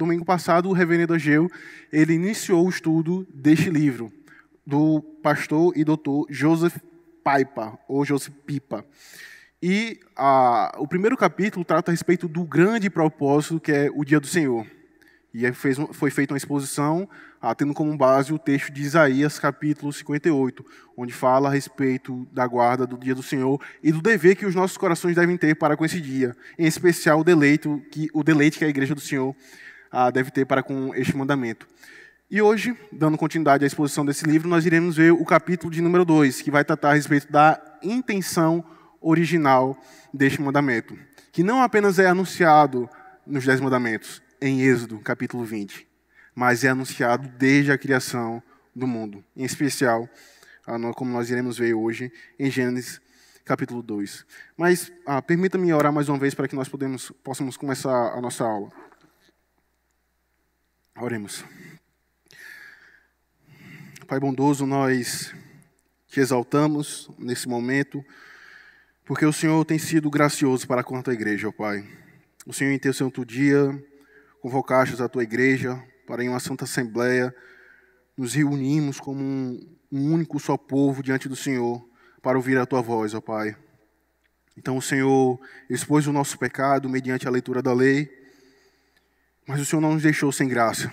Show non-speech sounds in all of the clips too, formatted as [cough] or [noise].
domingo passado, o reverendo Ageu, ele iniciou o estudo deste livro, do pastor e doutor Joseph Piper, ou Joseph Pipa. E a, o primeiro capítulo trata a respeito do grande propósito que é o dia do Senhor. E fez, foi feita uma exposição, tendo como base o texto de Isaías, capítulo 58, onde fala a respeito da guarda do dia do Senhor e do dever que os nossos corações devem ter para com esse dia, em especial o deleite que, o deleite que a igreja do Senhor ah, deve ter para com este mandamento. E hoje, dando continuidade à exposição desse livro, nós iremos ver o capítulo de número 2, que vai tratar a respeito da intenção original deste mandamento, que não apenas é anunciado nos Dez Mandamentos, em Êxodo, capítulo 20, mas é anunciado desde a criação do mundo, em especial, ah, como nós iremos ver hoje, em Gênesis capítulo 2. Mas ah, permita-me orar mais uma vez para que nós podemos, possamos começar a nossa aula. Oremos. Pai bondoso, nós te exaltamos nesse momento, porque o Senhor tem sido gracioso para com a tua igreja, ó Pai. O Senhor, em teu santo dia, convocaste a tua igreja para, em uma santa assembleia, nos reunimos como um, um único só povo diante do Senhor para ouvir a tua voz, ó Pai. Então o Senhor expôs o nosso pecado mediante a leitura da lei mas o Senhor não nos deixou sem graça.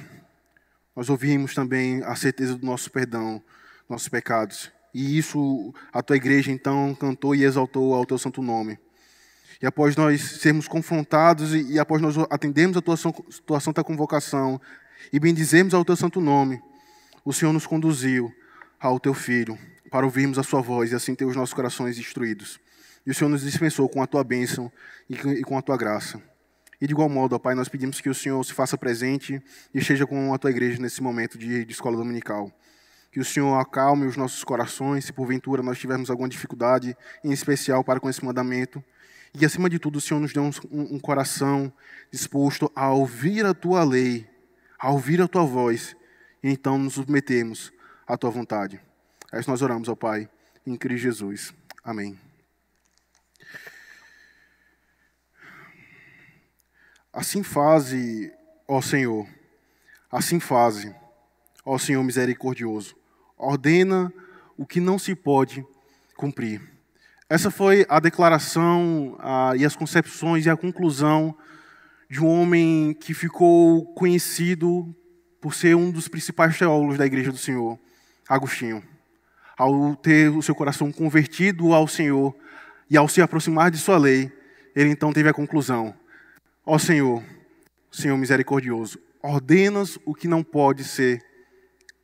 Nós ouvimos também a certeza do nosso perdão, nossos pecados. E isso a tua igreja então cantou e exaltou ao teu santo nome. E após nós sermos confrontados e, e após nós atendermos a tua, tua santa convocação e bendizemos ao teu santo nome, o Senhor nos conduziu ao teu filho para ouvirmos a sua voz e assim ter os nossos corações instruídos. E o Senhor nos dispensou com a tua bênção e com a tua graça. E de igual modo, ó Pai, nós pedimos que o Senhor se faça presente e esteja com a tua igreja nesse momento de, de escola dominical. Que o Senhor acalme os nossos corações, se porventura nós tivermos alguma dificuldade, em especial para com esse mandamento. E que, acima de tudo, o Senhor nos dê um, um coração disposto a ouvir a tua lei, a ouvir a tua voz, e então nos submetemos à tua vontade. É isso nós oramos, ó Pai, em Cristo Jesus. Amém. Assim faze, ó Senhor, assim faze, ó Senhor misericordioso. Ordena o que não se pode cumprir. Essa foi a declaração a, e as concepções e a conclusão de um homem que ficou conhecido por ser um dos principais teólogos da Igreja do Senhor, Agostinho. Ao ter o seu coração convertido ao Senhor e ao se aproximar de sua lei, ele então teve a conclusão: Ó Senhor, Senhor misericordioso, ordenas o que não pode ser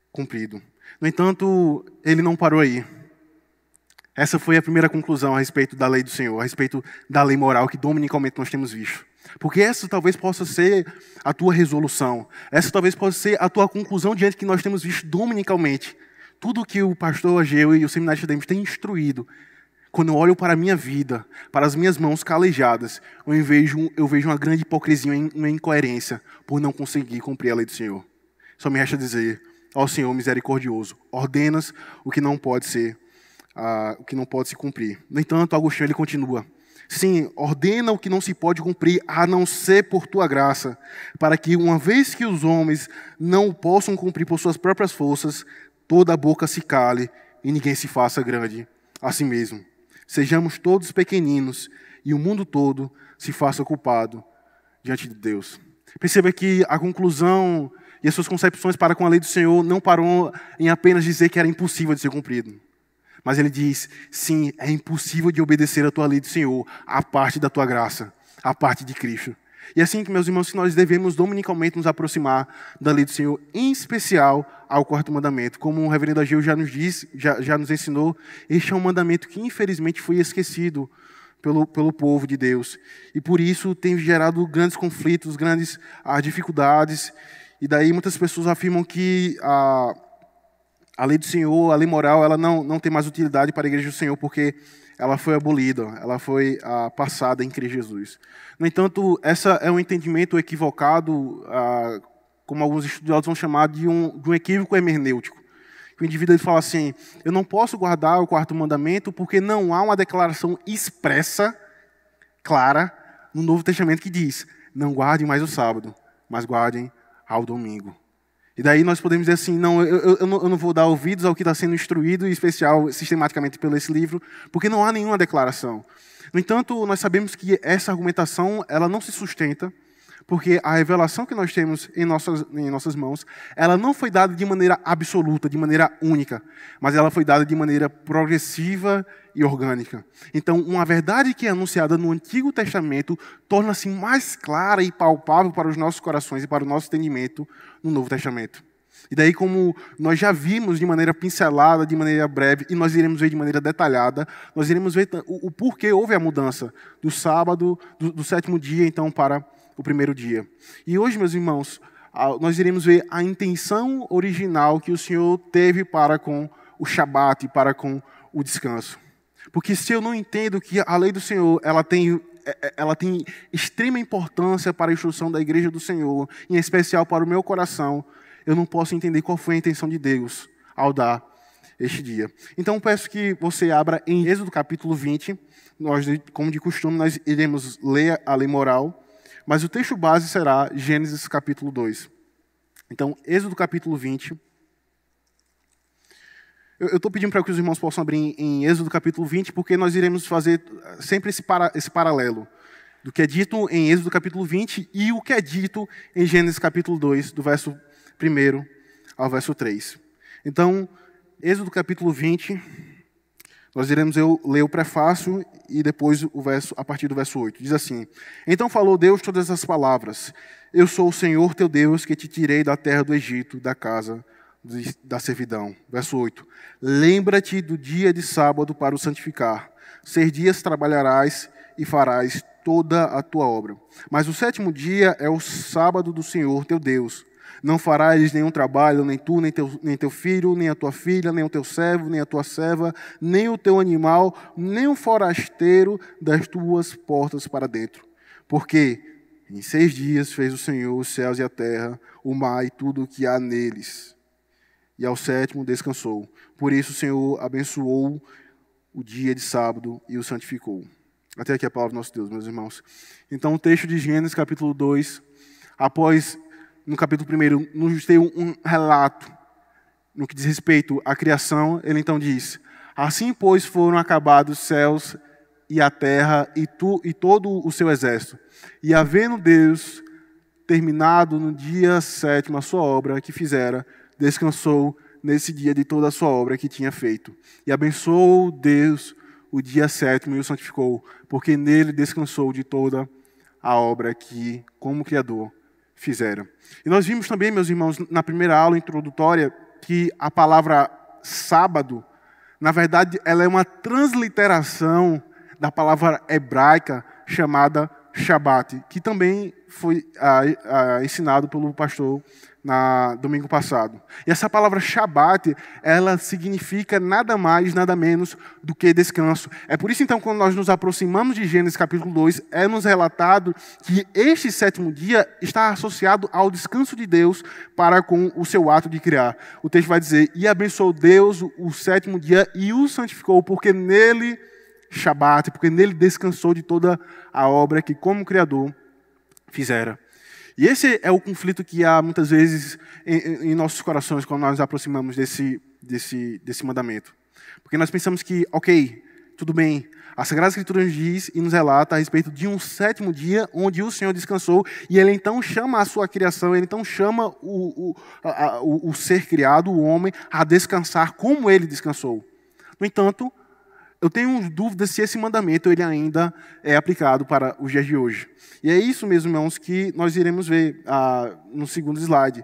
cumprido. No entanto, ele não parou aí. Essa foi a primeira conclusão a respeito da lei do Senhor, a respeito da lei moral que dominicalmente nós temos visto. Porque essa talvez possa ser a tua resolução, essa talvez possa ser a tua conclusão diante que nós temos visto dominicalmente. Tudo que o pastor Ageu e o seminário de Demes têm instruído quando eu olho para a minha vida, para as minhas mãos calejadas, eu vejo, eu vejo uma grande hipocrisia uma incoerência por não conseguir cumprir a lei do Senhor. Só me resta dizer, ao Senhor misericordioso, ordenas o que não pode ser, uh, o que não pode se cumprir. No entanto, Agostinho ele continua. Sim, ordena o que não se pode cumprir, a não ser por tua graça, para que, uma vez que os homens não possam cumprir por suas próprias forças, toda a boca se cale e ninguém se faça grande a si mesmo sejamos todos pequeninos e o mundo todo se faça culpado diante de Deus. Perceba que a conclusão e as suas concepções para com a lei do Senhor não parou em apenas dizer que era impossível de ser cumprido. Mas ele diz: sim, é impossível de obedecer a tua lei do Senhor, a parte da tua graça, a parte de Cristo. E é assim que, meus irmãos, que nós devemos dominicalmente nos aproximar da lei do Senhor, em especial ao quarto mandamento. Como o reverendo Agil já nos disse, já, já nos ensinou, este é um mandamento que infelizmente foi esquecido pelo, pelo povo de Deus. E por isso tem gerado grandes conflitos, grandes ah, dificuldades. E daí muitas pessoas afirmam que a, a lei do Senhor, a lei moral, ela não, não tem mais utilidade para a igreja do Senhor, porque ela foi abolida, ela foi ah, passada em Cristo Jesus. No entanto, essa é um entendimento equivocado, ah, como alguns estudiosos vão chamar, de um, de um equívoco hermenêutico. O indivíduo ele fala assim: eu não posso guardar o quarto mandamento porque não há uma declaração expressa, clara, no Novo Testamento que diz: não guardem mais o sábado, mas guardem ao domingo. E daí nós podemos dizer assim, não, eu, eu, não, eu não vou dar ouvidos ao que está sendo instruído, em especial sistematicamente pelo esse livro, porque não há nenhuma declaração. No entanto, nós sabemos que essa argumentação ela não se sustenta porque a revelação que nós temos em nossas, em nossas mãos, ela não foi dada de maneira absoluta, de maneira única, mas ela foi dada de maneira progressiva e orgânica. Então, uma verdade que é anunciada no Antigo Testamento torna-se mais clara e palpável para os nossos corações e para o nosso entendimento no Novo Testamento. E daí, como nós já vimos de maneira pincelada, de maneira breve, e nós iremos ver de maneira detalhada, nós iremos ver o, o porquê houve a mudança do sábado, do, do sétimo dia, então, para o primeiro dia. E hoje, meus irmãos, nós iremos ver a intenção original que o Senhor teve para com o Shabat, e para com o descanso. Porque se eu não entendo que a lei do Senhor ela tem, é, é, ela tem extrema importância para a instrução da igreja do Senhor, em especial para o meu coração, eu não posso entender qual foi a intenção de Deus ao dar este dia. Então peço que você abra em Êxodo capítulo 20. Nós, como de costume, nós iremos ler a lei moral mas o texto base será Gênesis capítulo 2. Então, Êxodo capítulo 20. Eu estou pedindo para que os irmãos possam abrir em Êxodo capítulo 20, porque nós iremos fazer sempre esse, para, esse paralelo do que é dito em Êxodo capítulo 20 e o que é dito em Gênesis capítulo 2, do verso 1 ao verso 3. Então, Êxodo capítulo 20, nós iremos eu ler o prefácio e depois o verso a partir do verso 8. Diz assim: Então falou Deus todas as palavras: Eu sou o Senhor teu Deus que te tirei da terra do Egito, da casa da servidão. Verso 8. Lembra-te do dia de sábado para o santificar. Seis dias trabalharás e farás toda a tua obra. Mas o sétimo dia é o sábado do Senhor teu Deus. Não farás nenhum trabalho, nem tu, nem teu, nem teu filho, nem a tua filha, nem o teu servo, nem a tua serva, nem o teu animal, nem o forasteiro das tuas portas para dentro. Porque em seis dias fez o Senhor os céus e a terra, o mar e tudo o que há neles. E ao sétimo descansou. Por isso o Senhor abençoou o dia de sábado e o santificou. Até aqui a palavra do nosso Deus, meus irmãos. Então, o texto de Gênesis, capítulo 2, após no capítulo 1, nos deu um relato no que diz respeito à criação. Ele então diz: Assim, pois, foram acabados os céus e a terra e, tu, e todo o seu exército. E havendo Deus terminado no dia sétimo a sua obra que fizera, descansou nesse dia de toda a sua obra que tinha feito. E abençoou Deus o dia sétimo e o santificou, porque nele descansou de toda a obra que, como Criador, fizeram. E nós vimos também, meus irmãos, na primeira aula introdutória, que a palavra sábado, na verdade, ela é uma transliteração da palavra hebraica chamada Shabat, que também foi ah, ah, ensinado pelo pastor na domingo passado. E essa palavra Shabat, ela significa nada mais, nada menos do que descanso. É por isso então quando nós nos aproximamos de Gênesis capítulo 2, é nos relatado que este sétimo dia está associado ao descanso de Deus para com o seu ato de criar. O texto vai dizer: "E abençoou Deus o sétimo dia e o santificou, porque nele Shabat, porque nele descansou de toda a obra que como criador fizera." E esse é o conflito que há muitas vezes em, em nossos corações quando nós nos aproximamos desse, desse, desse mandamento. Porque nós pensamos que, ok, tudo bem, a Sagrada Escritura nos diz e nos relata a respeito de um sétimo dia onde o Senhor descansou e ele então chama a sua criação, ele então chama o, o, a, o, o ser criado, o homem, a descansar como ele descansou. No entanto, eu tenho dúvidas se esse mandamento ele ainda é aplicado para os dias de hoje. E é isso mesmo, irmãos, que nós iremos ver ah, no segundo slide.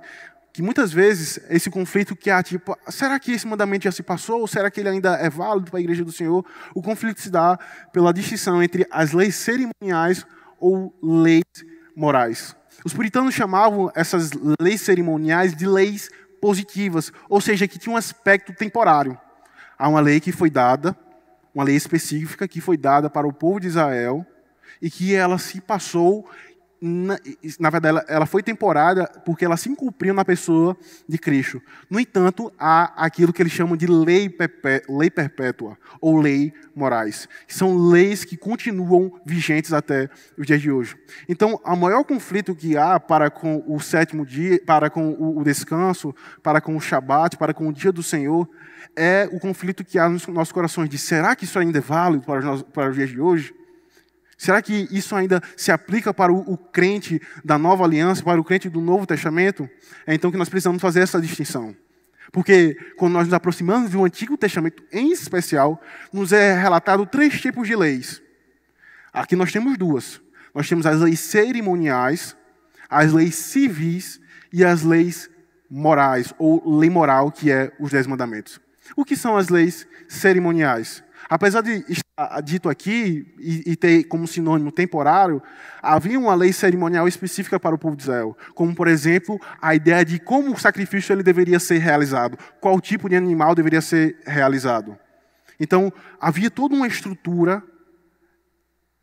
Que muitas vezes esse conflito que há, tipo, será que esse mandamento já se passou? Ou será que ele ainda é válido para a igreja do Senhor? O conflito se dá pela distinção entre as leis cerimoniais ou leis morais. Os puritanos chamavam essas leis cerimoniais de leis positivas, ou seja, que tinham um aspecto temporário. Há uma lei que foi dada uma lei específica que foi dada para o povo de Israel e que ela se passou, na, na verdade, ela, ela, foi temporada porque ela se incumpriu na pessoa de Cristo. No entanto, há aquilo que eles chamam de lei, perpé, lei perpétua ou lei morais, que são leis que continuam vigentes até os dias de hoje. Então, o maior conflito que há para com o sétimo dia, para com o, o descanso, para com o Shabat, para com o dia do Senhor, é o conflito que há nos nossos corações de será que isso ainda é válido para os, para os dias de hoje? Será que isso ainda se aplica para o, o crente da nova aliança, para o crente do Novo Testamento? É então que nós precisamos fazer essa distinção. Porque quando nós nos aproximamos do Antigo Testamento, em especial, nos é relatado três tipos de leis. Aqui nós temos duas. Nós temos as leis cerimoniais, as leis civis e as leis morais, ou lei moral, que é os Dez Mandamentos. O que são as leis cerimoniais? Apesar de estar dito aqui e, e, ter como sinônimo temporário, havia uma lei cerimonial específica para o povo de Israel, como, por exemplo, a ideia de como o sacrifício ele deveria ser realizado, qual tipo de animal deveria ser realizado. Então, havia toda uma estrutura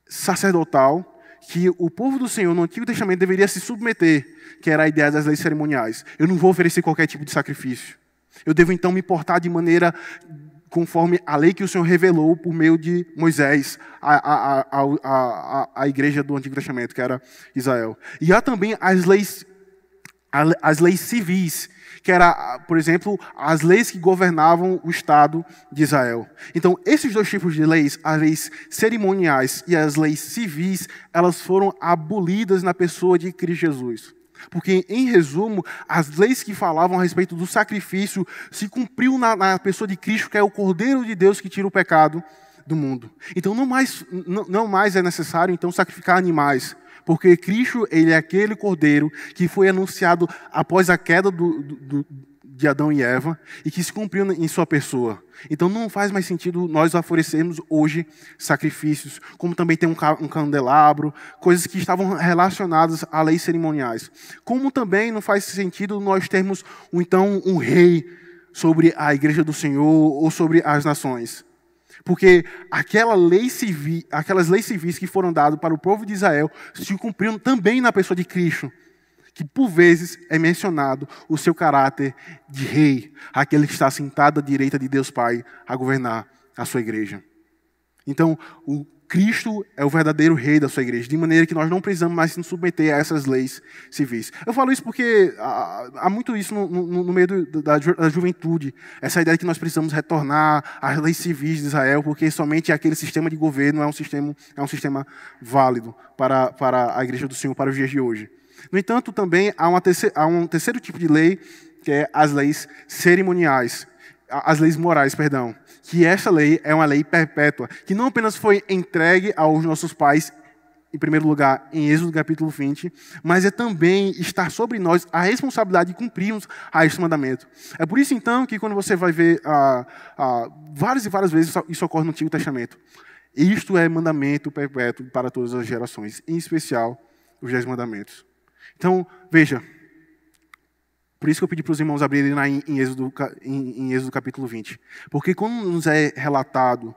sacerdotal que o povo do Senhor no Antigo Testamento deveria se submeter, que era a ideia das leis cerimoniais. Eu não vou oferecer qualquer tipo de sacrifício. Eu devo então me portar de maneira conforme a lei que o Senhor revelou por meio de Moisés à, à, igreja do Antigo Testamento, que era Israel. E há também as leis, as leis civis, que era, por exemplo, as leis que governavam o Estado de Israel. Então, esses dois tipos de leis, as leis cerimoniais e as leis civis, elas foram abolidas na pessoa de Cristo Jesus. Porque, em resumo, as leis que falavam a respeito do sacrifício se cumpriu na, na pessoa de Cristo, que é o Cordeiro de Deus que tira o pecado do mundo. Então, não mais, não, não mais é necessário então sacrificar animais, porque Cristo ele é aquele Cordeiro que foi anunciado após a queda do, do, do de Adão e Eva e que se cumpriu em sua pessoa. Então não faz mais sentido nós oferecermos hoje sacrifícios, como também tem um, candelabro, coisas que estavam relacionadas a leis cerimoniais. Como também não faz sentido nós termos então um rei sobre a igreja do Senhor ou sobre as nações. Porque aquela lei civil, aquelas leis civis que foram dadas para o povo de Israel se cumpriram também na pessoa de Cristo que por vezes é mencionado o seu caráter de rei, aquele que está sentado à direita de Deus Pai a governar a sua igreja. Então, o Cristo é o verdadeiro rei da sua igreja, de maneira que nós não precisamos mais nos submeter a essas leis civis. Eu falo isso porque há, muito isso no, no, no meio do, da, ju, da, juventude, essa ideia de que nós precisamos retornar às leis civis de Israel, porque somente aquele sistema de governo é um sistema, é um sistema válido para, para a igreja do Senhor, para os dias de hoje. No entanto, também há, terceira, há um terceiro tipo de lei, que é as leis cerimoniais, as leis morais, perdão, que essa lei é uma lei perpétua, que não apenas foi entregue aos nossos pais em primeiro lugar, em Êxodo capítulo 20, mas é também estar sobre nós a responsabilidade de cumprirmos a este mandamento. É por isso, então, que quando você vai ver ah, ah, várias e várias vezes isso ocorre no Antigo Testamento. Isto é mandamento perpétuo para todas as gerações, em especial os Dez Mandamentos. Então, veja. Por isso que eu pedi para os irmãos abrirem lá em, em, Êxodo, em, em Êxodo capítulo 20. Porque quando nos é relatado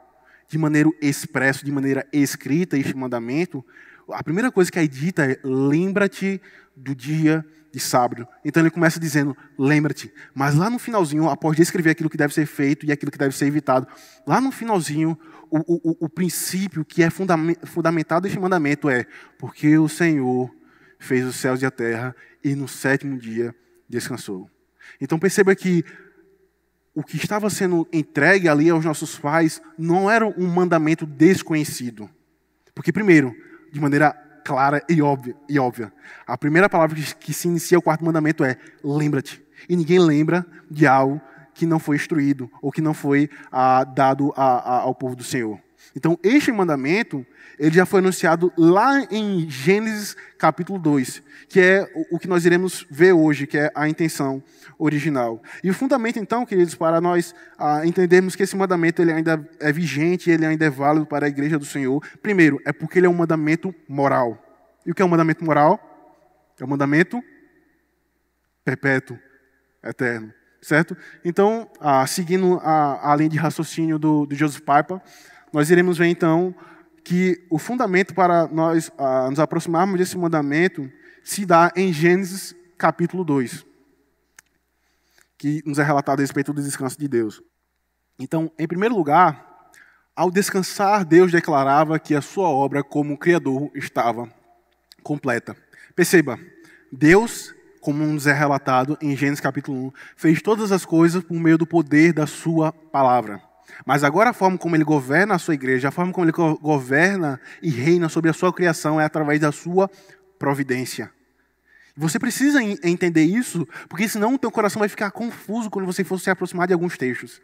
de maneira expressa, de maneira escrita este mandamento, a primeira coisa que é dita é: lembra-te do dia de sábado. Então ele começa dizendo: lembra-te. Mas lá no finalzinho, após descrever aquilo que deve ser feito e aquilo que deve ser evitado, lá no finalzinho, o, o, o princípio que é fundamentado este mandamento é: porque o Senhor fez os céus e a terra, e no sétimo dia descansou. Então perceba que o que estava sendo entregue ali aos nossos pais não era um mandamento desconhecido. Porque, primeiro, de maneira clara e óbvia, e óbvia a primeira palavra que se inicia o quarto mandamento é lembra-te. E ninguém lembra de algo que não foi instruído ou que não foi ah, dado a, a, ao povo do Senhor. Então, este mandamento, ele já foi anunciado lá em Gênesis capítulo 2, que é o que nós iremos ver hoje, que é a intenção original. E o fundamento, então, queridos, para nós ah, entendermos que esse mandamento ele ainda é vigente, ele ainda é válido para a igreja do Senhor, primeiro, é porque ele é um mandamento moral. E o que é um mandamento moral? É um mandamento perpétuo, eterno, certo? Então, ah, seguindo a, a linha de raciocínio do, do Joseph Piper, nós iremos ver então que o fundamento para nós ah, nos aproximarmos desse mandamento se dá em Gênesis capítulo 2, que nos é relatado a respeito do descanso de Deus. Então, em primeiro lugar, ao descansar, Deus declarava que a sua obra como Criador estava completa. Perceba, Deus, como nos é relatado em Gênesis capítulo 1, fez todas as coisas por meio do poder da sua palavra. Mas agora a forma como ele governa a sua igreja, a forma como ele governa e reina sobre a sua criação é através da sua providência. Você precisa entender isso, porque senão o teu coração vai ficar confuso quando você for se aproximar de alguns textos.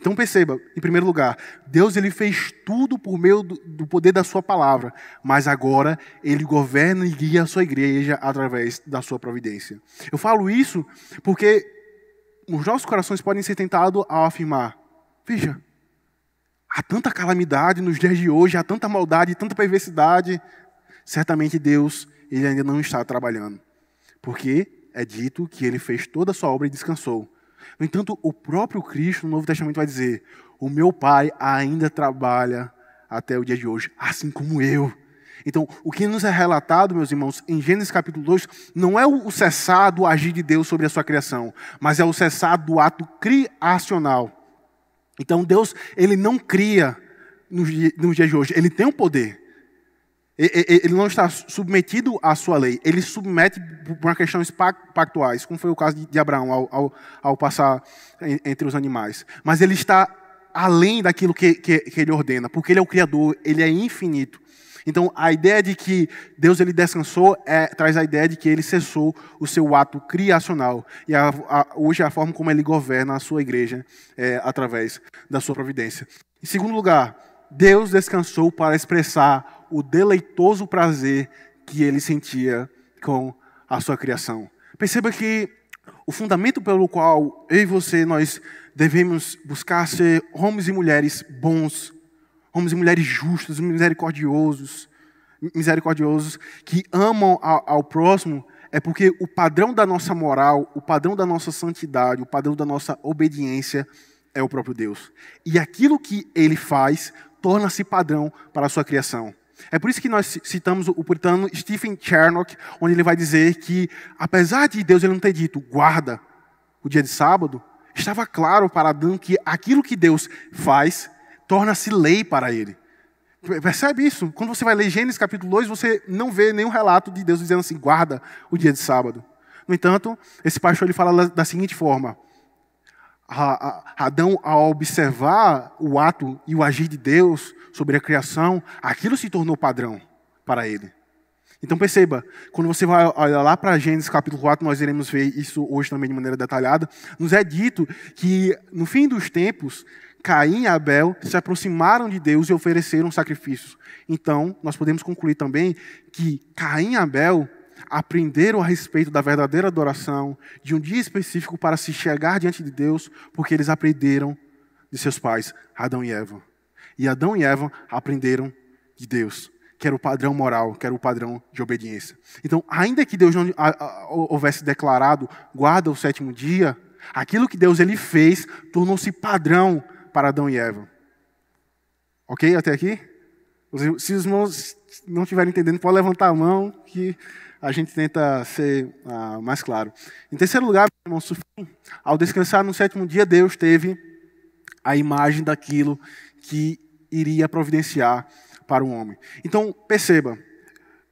Então perceba, em primeiro lugar, Deus ele fez tudo por meio do, do poder da sua palavra, mas agora ele governa e guia a sua igreja através da sua providência. Eu falo isso porque os nossos corações podem ser tentados ao afirmar: veja, Há tanta calamidade nos dias de hoje, há tanta maldade, tanta perversidade. Certamente Deus, ele ainda não está trabalhando. Porque é dito que ele fez toda a sua obra e descansou. No entanto, o próprio Cristo, no Novo Testamento, vai dizer: O meu Pai ainda trabalha até o dia de hoje, assim como eu. Então, o que nos é relatado, meus irmãos, em Gênesis capítulo 2, não é o cessado agir de Deus sobre a sua criação, mas é o cessado do ato criacional. Então Deus, ele não cria nos, dias de hoje, ele tem o um poder. Ele não está submetido à sua lei, ele submete por uma questão pactuais, como foi o caso de Abraão ao, ao, ao passar entre os animais. Mas ele está além daquilo que, que, que ele ordena, porque ele é o Criador, ele é infinito. Então, a ideia de que Deus ele descansou é, traz a ideia de que ele cessou o seu ato criacional. E a, a, hoje é a forma como ele governa a sua igreja é, através da sua providência. Em segundo lugar, Deus descansou para expressar o deleitoso prazer que ele sentia com a sua criação. Perceba que o fundamento pelo qual eu e você nós devemos buscar ser homens e mulheres bons homens e mulheres justos, misericordiosos, misericordiosos que amam ao, ao próximo, é porque o padrão da nossa moral, o padrão da nossa santidade, o padrão da nossa obediência é o próprio Deus. E aquilo que ele faz torna-se padrão para a sua criação. É por isso que nós citamos o puritano Stephen Chernock, onde ele vai dizer que, apesar de Deus ele não ter dito guarda o dia de sábado, estava claro para Adão que aquilo que Deus faz torna-se lei para ele. Percebe isso? Quando você vai ler Gênesis capítulo 2, você não vê nenhum relato de Deus dizendo assim: guarda o dia de sábado. No entanto, esse pastor ele fala da seguinte forma: Adão, ao observar o ato e o agir de Deus sobre a criação, aquilo se tornou padrão para ele. Então perceba, quando você vai olhar lá para Gênesis capítulo 4, nós iremos ver isso hoje também de maneira detalhada, nos é dito que no fim dos tempos Caim e Abel se aproximaram de Deus e ofereceram sacrifícios. Então, nós podemos concluir também que Caim e Abel aprenderam a respeito da verdadeira adoração, de um dia específico para se chegar diante de Deus, porque eles aprenderam de seus pais, Adão e Eva. E Adão e Eva aprenderam de Deus, que era o padrão moral, que era o padrão de obediência. Então, ainda que Deus não houvesse declarado, guarda o sétimo dia, aquilo que Deus ele fez tornou-se padrão para Adão e Eva. Ok até aqui? Se os irmãos não estiverem entendendo, pode levantar a mão que a gente tenta ser ah, mais claro. Em terceiro lugar, irmão ao descansar no sétimo dia, Deus teve a imagem daquilo que iria providenciar para o homem. Então, perceba,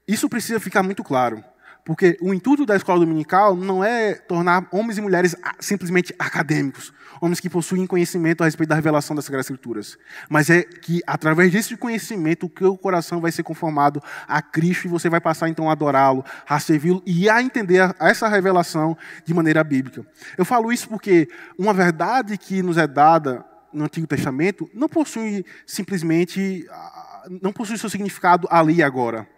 isso precisa ficar muito claro. Porque o intuito da escola dominical não é tornar homens e mulheres ah, simplesmente acadêmicos, homens que possuem conhecimento a respeito da revelação das Sagradas Escrituras, mas é que, através desse conhecimento, o seu coração vai ser conformado a Cristo e você vai passar, então, a adorá-lo, a servi-lo e a entender essa revelação de maneira bíblica. Eu falo isso porque uma verdade que nos é dada no Antigo Testamento não possui simplesmente, ah, não possui seu significado ali e agora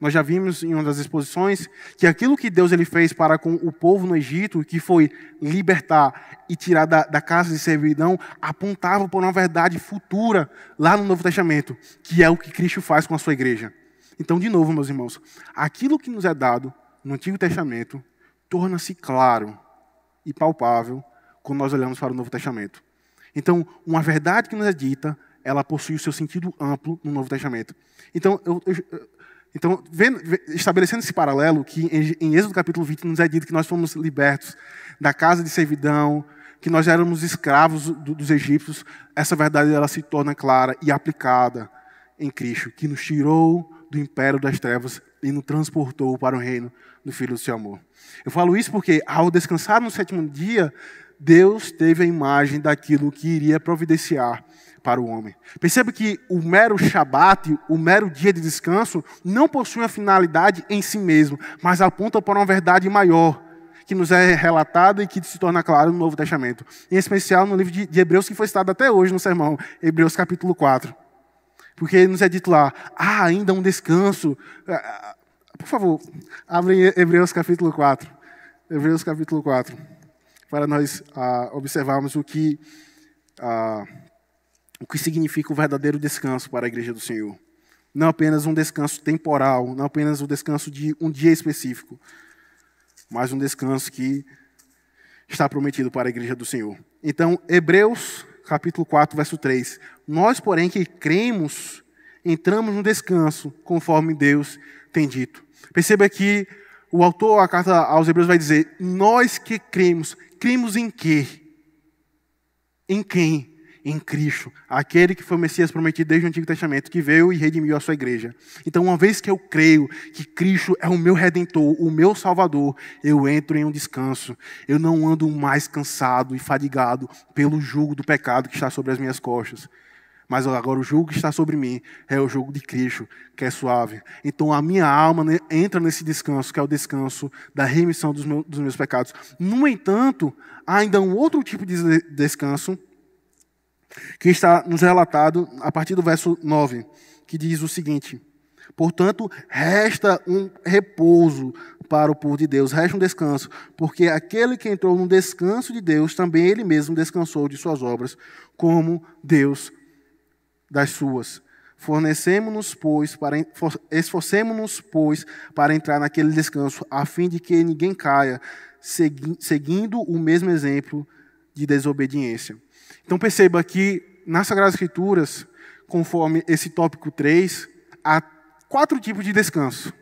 nós já vimos em uma das exposições que aquilo que Deus ele fez para com o povo no Egito, que foi libertar e tirar da, da casa de servidão, apontava para uma verdade futura lá no Novo Testamento, que é o que Cristo faz com a sua igreja. Então, de novo, meus irmãos, aquilo que nos é dado no Antigo Testamento torna-se claro e palpável quando nós olhamos para o Novo Testamento. Então, uma verdade que nos é dita, ela possui o seu sentido amplo no Novo Testamento. Então, eu, eu então, vendo, estabelecendo esse paralelo, que em, Êxodo capítulo 20 nos é dito que nós fomos libertos da casa de servidão, que nós éramos escravos do, dos egípcios, essa verdade ela se torna clara e aplicada em Cristo, que nos tirou do império das trevas e nos transportou para o reino do Filho do seu amor. Eu falo isso porque, ao descansar no sétimo dia, Deus teve a imagem daquilo que iria providenciar para o homem. Perceba que o mero Shabat, o mero dia de descanso, não possui uma finalidade em si mesmo, mas aponta para uma verdade maior, que nos é relatada e que se torna clara no Novo Testamento. Em especial no livro de Hebreus, que foi citado até hoje no sermão, Hebreus capítulo 4. Porque nos é dito lá, ah, ainda um descanso. Ah, ah, por favor, abre Hebreus capítulo 4. Hebreus capítulo 4. Para nós ah, observarmos o que ah, o que significa o verdadeiro descanso para a igreja do Senhor. Não apenas um descanso temporal, não apenas um descanso de um dia específico, mas um descanso que está prometido para a igreja do Senhor. Então, Hebreus, capítulo 4, verso 3. Nós, porém, que cremos, entramos no descanso, conforme Deus tem dito. Perceba que o autor, a carta aos Hebreus, vai dizer: Nós que cremos, cremos em quê? Em quem? em Cristo, aquele que foi o Messias prometido desde o Antigo Testamento, que veio e redimiu a sua igreja. Então, uma vez que eu creio que Cristo é o meu redentor, o meu salvador, eu entro em um descanso. Eu não ando mais cansado e fadigado pelo jugo do pecado que está sobre as minhas costas. Mas agora o jugo que está sobre mim é o jugo de Cristo, que é suave. Então a minha alma entra nesse descanso, que é o descanso da remissão dos meus, pecados. No entanto, há ainda um outro tipo de descanso, que está nos relatado a partir do verso 9, que diz o seguinte: Portanto, resta um repouso para o povo de Deus, resta um descanso, porque aquele que entrou no descanso de Deus, também ele mesmo descansou de suas obras, como Deus das suas. Fornecemos-nos, pois, para esforcemos-nos, pois, para entrar naquele descanso, a fim de que ninguém caia, segui, seguindo o mesmo exemplo de desobediência. Então perceba que nas Sagradas Escrituras, conforme esse tópico 3, há quatro tipos de descanso.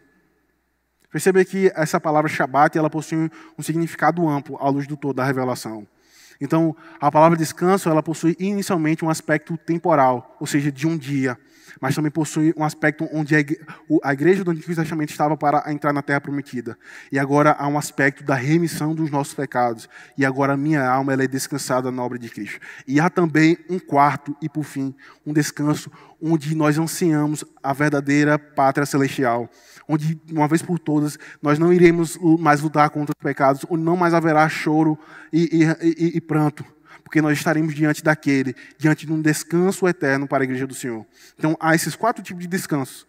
Perceba que essa palavra Shabat ela possui um significado amplo à luz do todo da revelação. Então, a palavra descanso ela possui inicialmente um aspecto temporal, ou seja, de um dia mas também possui um aspecto onde a igreja do Antigo Testamento estava para entrar na Terra Prometida. E agora há um aspecto da remissão dos nossos pecados. E agora a minha alma ela é descansada na obra de Cristo. E há também um quarto e, por fim, um descanso onde nós ansiamos a verdadeira pátria celestial. Onde, uma vez por todas, nós não iremos mais lutar contra os pecados, onde não mais haverá choro e, e, e, e pranto porque nós estaremos diante daquele, diante de um descanso eterno para a igreja do Senhor. Então, há esses quatro tipos de descanso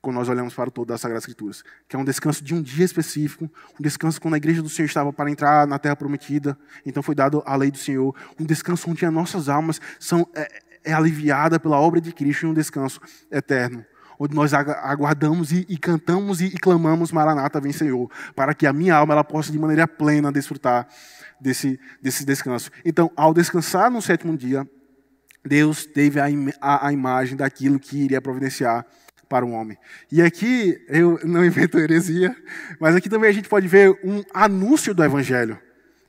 quando nós olhamos para o todo das Sagradas Escrituras, que é um descanso de um dia específico, um descanso quando a igreja do Senhor estava para entrar na terra prometida, então foi dado a lei do Senhor, um descanso onde as nossas almas são é, é aliviada pela obra de Cristo em um descanso eterno onde nós aguardamos e, e cantamos e, e, clamamos Maranata, vem Senhor, para que a minha alma ela possa de maneira plena desfrutar desse, desse descanso. Então, ao descansar no sétimo dia, Deus teve a, im a, a imagem daquilo que iria providenciar para o homem. E aqui, eu não [laughs] invento heresia, mas aqui também a gente pode ver um anúncio do evangelho.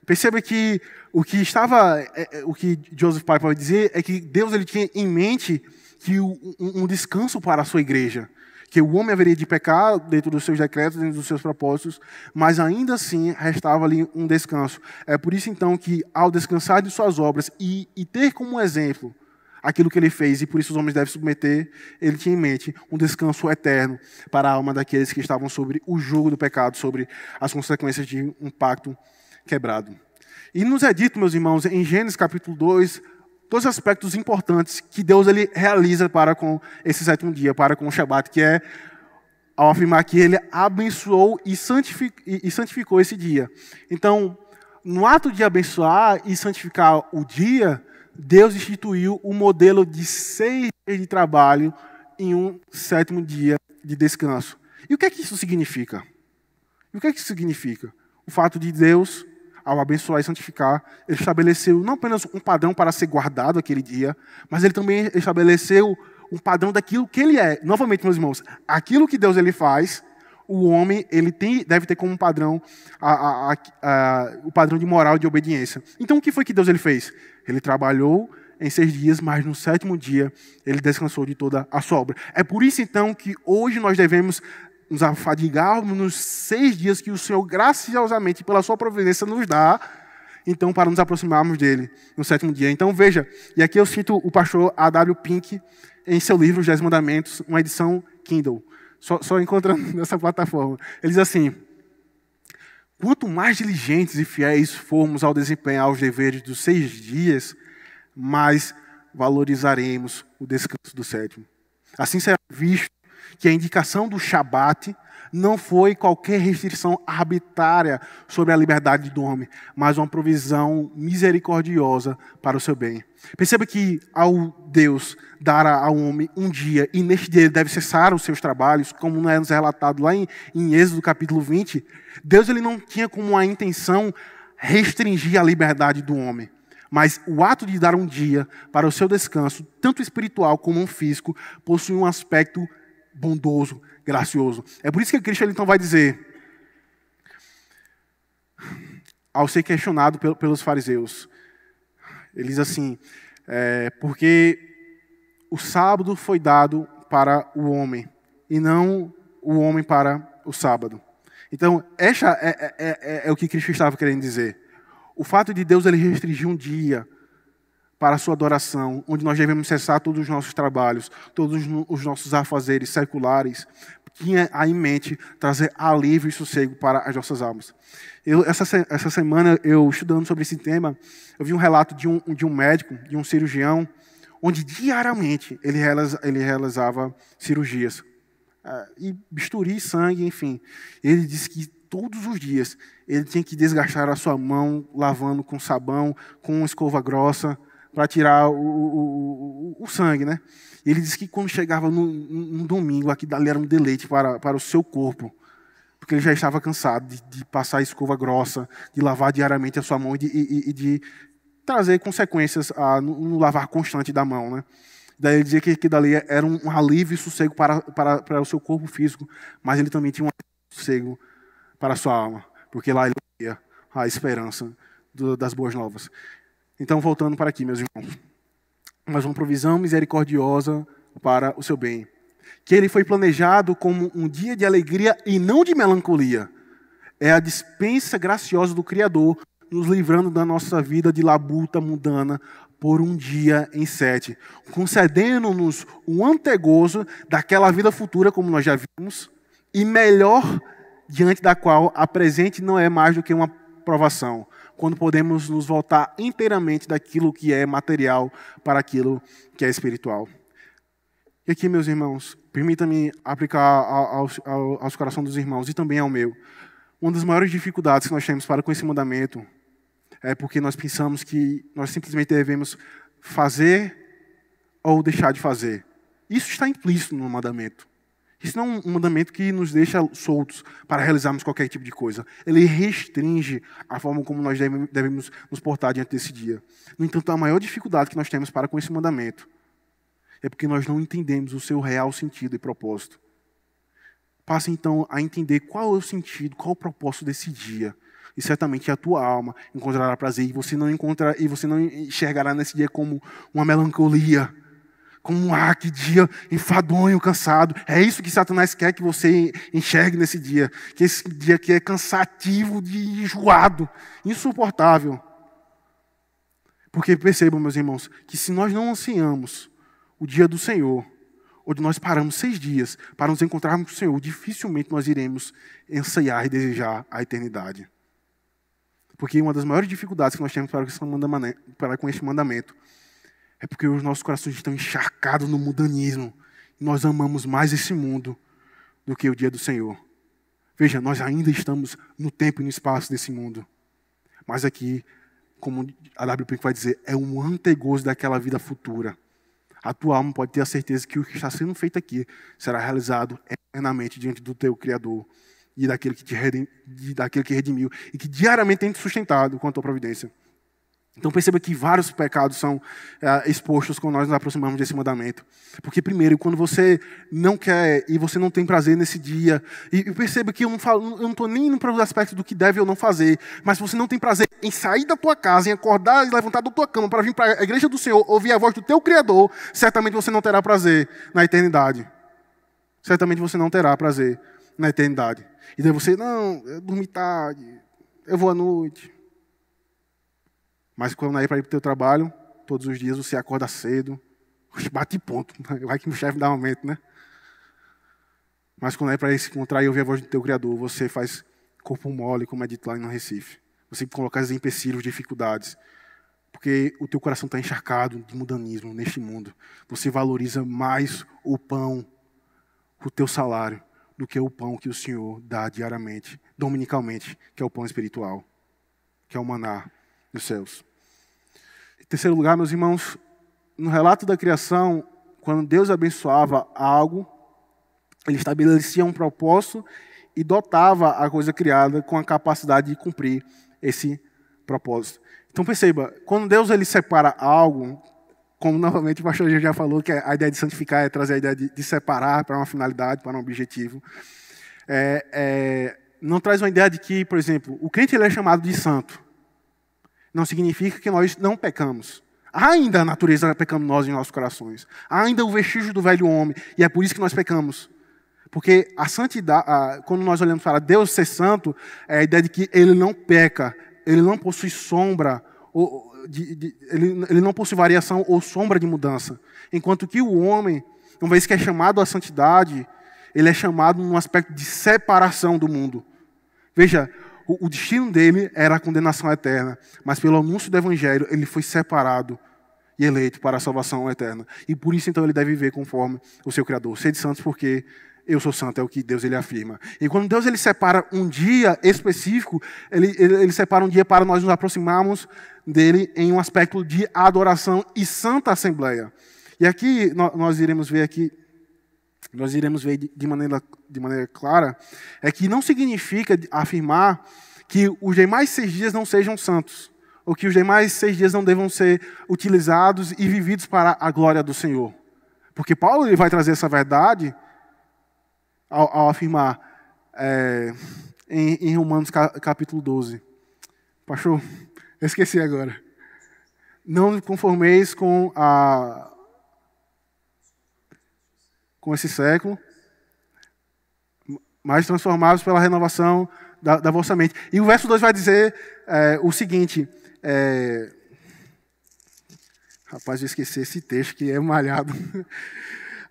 Perceba que o que estava, é, é, o que Joseph Piper vai dizer é que Deus ele tinha em mente que um, um descanso para a sua igreja que o homem haveria de pecar dentro dos seus decretos, dentro dos seus propósitos, mas ainda assim restava ali um descanso. É por isso então que, ao descansar de suas obras e, e ter como exemplo aquilo que ele fez, e por isso os homens devem submeter, ele tinha em mente um descanso eterno para a alma daqueles que estavam sobre o jugo do pecado, sobre as consequências de um pacto quebrado. E nos é dito, meus irmãos, em Gênesis capítulo 2, todos os aspectos importantes que Deus ele realiza para com esse sétimo dia, para com o Shabat, que é ao afirmar que ele abençoou e santificou, e santificou esse dia. Então, no ato de abençoar e santificar o dia, Deus instituiu o um modelo de seis dias de trabalho em um sétimo dia de descanso. E o que é que isso significa? E o que é que isso significa? O fato de Deus ao abençoar e santificar, ele estabeleceu não apenas um padrão para ser guardado aquele dia, mas ele também estabeleceu um padrão daquilo que ele é. Novamente, meus irmãos, aquilo que Deus ele faz, o homem ele tem, deve ter como padrão a, a, a, o padrão de moral e de obediência. Então, o que foi que Deus ele fez? Ele trabalhou em seis dias, mas no sétimo dia ele descansou de toda a sua obra. É por isso então que hoje nós devemos nos afadigarmos nos seis dias que o Senhor graciosamente, pela sua providência, nos dá, então, para nos aproximarmos dele no sétimo dia. Então, veja, e aqui eu cito o pastor A.W. Pink em seu livro Os Dez Mandamentos, uma edição Kindle, só, só encontrando [laughs] nessa plataforma. Ele diz assim: Quanto mais diligentes e fiéis formos ao desempenhar os deveres dos seis dias, mais valorizaremos o descanso do sétimo. Assim será visto que a indicação do Shabat não foi qualquer restrição arbitrária sobre a liberdade do homem, mas uma provisão misericordiosa para o seu bem. Perceba que ao Deus dar ao homem um dia, e neste dia ele deve cessar os seus trabalhos, como é nos relatado lá em, em Êxodo capítulo 20, Deus ele não tinha como a intenção restringir a liberdade do homem. Mas o ato de dar um dia para o seu descanso, tanto espiritual como físico, possui um aspecto bondoso, gracioso. É por isso que Cristo então vai dizer, ao ser questionado pelos fariseus, ele diz assim: é, porque o sábado foi dado para o homem e não o homem para o sábado. Então, essa é, é, é, é o que Cristo estava querendo dizer. O fato de Deus ele restringir um dia para a sua adoração, onde nós devemos cessar todos os nossos trabalhos, todos os nossos afazeres seculares, tinha aí em mente trazer alívio e sossego para as nossas almas. Eu, essa, essa semana, eu estudando sobre esse tema, eu vi um relato de um, de um médico, de um cirurgião, onde diariamente ele, realiza, ele realizava cirurgias. Ah, e bisturi, sangue, enfim. Ele disse que todos os dias ele tinha que desgastar a sua mão lavando com sabão, com escova grossa, para tirar o, o, o, o, sangue, né? Ele disse que quando chegava no, no domingo, aqui dali era um deleite para, para o seu corpo, porque ele já estava cansado de, de passar escova grossa, de lavar diariamente a sua mão e de, e, e de trazer consequências a, no, no, lavar constante da mão, né? Daí ele dizia que, que dali era um, um alívio e sossego para, para, para o seu corpo físico, mas ele também tinha um sossego para a sua alma, porque lá ele via a esperança do, das boas novas. Então, voltando para aqui, meus irmãos. Mas uma provisão misericordiosa para o seu bem. Que ele foi planejado como um dia de alegria e não de melancolia. É a dispensa graciosa do Criador nos livrando da nossa vida de labuta mundana por um dia em sete, concedendo-nos um antegozo daquela vida futura, como nós já vimos, e melhor diante da qual a presente não é mais do que uma provação, quando podemos nos voltar inteiramente daquilo que é material para aquilo que é espiritual. E aqui, meus irmãos, permita-me aplicar aos, aos, aos corações dos irmãos e também ao meu. Uma das maiores dificuldades que nós temos para com esse mandamento é porque nós pensamos que nós simplesmente devemos fazer ou deixar de fazer. Isso está implícito no mandamento. Isso não é um mandamento que nos deixa soltos para realizarmos qualquer tipo de coisa. Ele restringe a forma como nós devemos nos portar diante desse dia. No entanto, a maior dificuldade que nós temos para com esse mandamento é porque nós não entendemos o seu real sentido e propósito. Passe então a entender qual é o sentido, qual é o propósito desse dia. E certamente a tua alma encontrará prazer e você não e você não enxergará nesse dia como uma melancolia, como, ah, que dia enfadonho, cansado. É isso que Satanás quer que você enxergue nesse dia. Que esse dia aqui é cansativo, de enjoado, insuportável. Porque percebam, meus irmãos, que se nós não ansiamos o dia do Senhor, onde nós paramos seis dias para nos encontrarmos com o Senhor, dificilmente nós iremos ensaiar e desejar a eternidade. Porque uma das maiores dificuldades que nós temos para com este mandamento é porque os nossos corações estão encharcados no mundanismo. Nós amamos mais esse mundo do que o dia do Senhor. Veja, nós ainda estamos no tempo e no espaço desse mundo. Mas aqui, como a W. vai dizer, é um antegozo daquela vida futura. A tua alma pode ter a certeza que o que está sendo feito aqui será realizado eternamente diante do teu Criador e daquele que, te redimiu, daquele que redimiu e que diariamente tem te sustentado com a tua providência. Então perceba que vários pecados são é, expostos quando nós nos aproximamos desse mandamento. Porque primeiro, quando você não quer e você não tem prazer nesse dia, e, e perceba que eu não estou nem indo para os aspectos do que deve ou não fazer, mas se você não tem prazer em sair da tua casa, em acordar e levantar da tua cama para vir para a igreja do Senhor, ouvir a voz do teu Criador, certamente você não terá prazer na eternidade. Certamente você não terá prazer na eternidade. E daí você, não, eu dormi tarde, eu vou à noite mas quando é para ir para o teu trabalho, todos os dias você acorda cedo, [laughs] bate ponto, [laughs] vai que o chefe dá um aumento, né? Mas quando é para se encontrar e ouvir a voz do teu Criador, você faz corpo mole, como é dito lá no Recife. Você coloca os empecilhos, dificuldades, porque o teu coração está encharcado de mudanismo neste mundo. Você valoriza mais o pão, o teu salário, do que o pão que o Senhor dá diariamente, dominicalmente, que é o pão espiritual, que é o maná dos céus. Em terceiro lugar, meus irmãos, no relato da criação, quando Deus abençoava algo, ele estabelecia um propósito e dotava a coisa criada com a capacidade de cumprir esse propósito. Então perceba, quando Deus ele separa algo, como novamente o pastor já falou, que é a ideia de santificar é trazer a ideia de, de separar para uma finalidade, para um objetivo, é, é, não traz uma ideia de que, por exemplo, o crente ele é chamado de santo. Não significa que nós não pecamos. ainda a natureza pecaminosa em nossos corações. ainda o vestígio do velho homem. E é por isso que nós pecamos. Porque a santidade, a, quando nós olhamos para Deus ser santo, é a ideia de que ele não peca, ele não possui sombra, ou, de, de, ele, ele não possui variação ou sombra de mudança. Enquanto que o homem, uma vez que é chamado à santidade, ele é chamado num aspecto de separação do mundo. Veja, o, o destino dele era a condenação eterna, mas pelo anúncio do evangelho ele foi separado e eleito para a salvação eterna. E por isso então ele deve viver conforme o seu criador. Sede santos porque eu sou santo, é o que Deus ele afirma. E quando Deus ele separa um dia específico, ele, ele, ele, separa um dia para nós nos aproximarmos dele em um aspecto de adoração e santa assembleia. E aqui nós iremos ver aqui nós iremos ver de maneira, de maneira clara, é que não significa afirmar que os demais seis dias não sejam santos, ou que os demais seis dias não devam ser utilizados e vividos para a glória do Senhor. Porque Paulo ele vai trazer essa verdade ao, ao afirmar é, em, em Romanos capítulo 12. Pastor, [laughs] eu esqueci agora. Não conformeis com a, com esse século, mas transformados pela renovação da, da vossa mente. E o verso 2 vai dizer é, o seguinte. É... Rapaz, eu esqueci esse texto que é malhado. [laughs]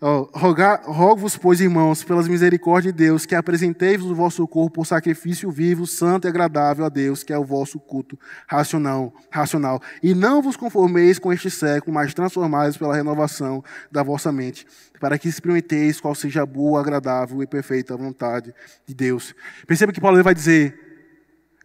Rogo-vos, pois, irmãos, pelas misericórdias de Deus, que apresenteis o vosso corpo por sacrifício vivo, santo e agradável a Deus, que é o vosso culto racional. racional. E não vos conformeis com este século, mas transformai-vos pela renovação da vossa mente, para que experimenteis qual seja a boa, agradável e perfeita vontade de Deus. Perceba que Paulo vai dizer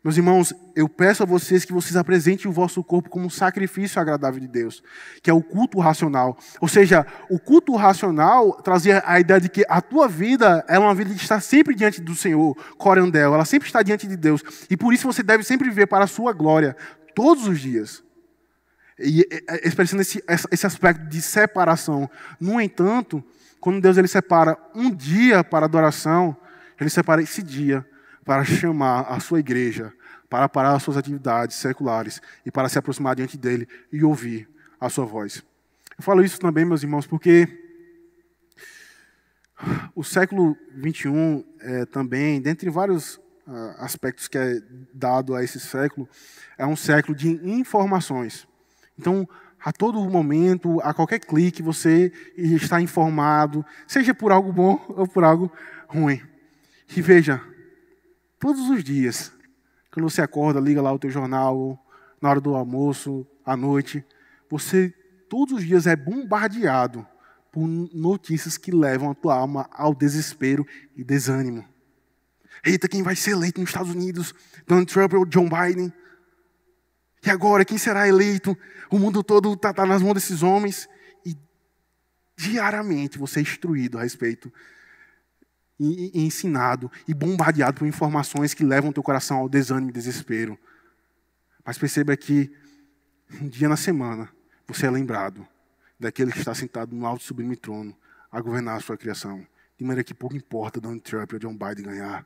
meus irmãos, eu peço a vocês que vocês apresentem o vosso corpo como um sacrifício agradável de Deus, que é o culto racional. Ou seja, o culto racional trazia a ideia de que a tua vida é uma vida que está sempre diante do Senhor, corandel, ela sempre está diante de Deus. E por isso você deve sempre viver para a sua glória, todos os dias. E expressando esse, esse aspecto de separação. No entanto, quando Deus ele separa um dia para adoração, ele separa esse dia para chamar a sua igreja para parar as suas atividades seculares e para se aproximar diante dele e ouvir a sua voz. Eu falo isso também, meus irmãos, porque o século XXI é, eh, também, dentre vários uh, aspectos que é dado a esse século, é um século de informações. Então, a todo momento, a qualquer clique, você está informado, seja por algo bom [laughs] ou por algo ruim. E veja, Todos os dias. Quando você acorda, liga lá o teu jornal, na hora do almoço, à noite. Você, todos os dias, é bombardeado por notícias que levam a tua alma ao desespero e desânimo. Eita, quem vai ser eleito nos Estados Unidos? Donald Trump ou John Biden? E agora, quem será eleito? O mundo todo está tá nas mãos desses homens. E diariamente você é instruído a respeito e, ensinado e bombardeado por informações que levam teu coração ao desânimo e desespero. Mas perceba que um dia na semana você é lembrado daquele que está sentado no alto e sublime trono a governar a sua criação. De maneira que pouco importa Donald Trump ou John Biden ganhar.